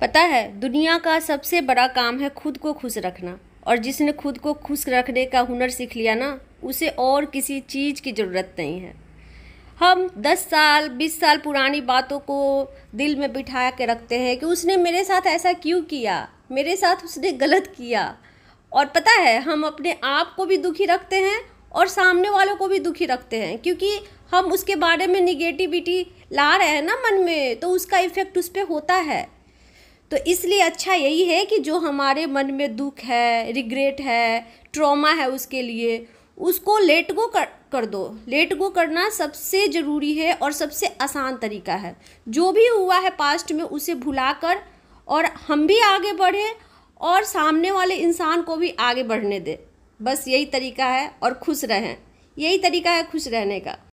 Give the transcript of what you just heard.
पता है दुनिया का सबसे बड़ा काम है खुद को खुश रखना और जिसने खुद को खुश रखने का हुनर सीख लिया ना उसे और किसी चीज़ की ज़रूरत नहीं है हम 10 साल 20 साल पुरानी बातों को दिल में बिठा के रखते हैं कि उसने मेरे साथ ऐसा क्यों किया मेरे साथ उसने गलत किया और पता है हम अपने आप को भी दुखी रखते हैं और सामने वालों को भी दुखी रखते हैं क्योंकि हम उसके बारे में निगेटिविटी ला रहे हैं ना मन में तो उसका इफ़ेक्ट उस पर होता है तो इसलिए अच्छा यही है कि जो हमारे मन में दुख है रिग्रेट है ट्रॉमा है उसके लिए उसको लेट गो कर कर दो लेट गो करना सबसे ज़रूरी है और सबसे आसान तरीका है जो भी हुआ है पास्ट में उसे भुला कर और हम भी आगे बढ़े और सामने वाले इंसान को भी आगे बढ़ने दे बस यही तरीका है और खुश रहें यही तरीका है खुश रहने का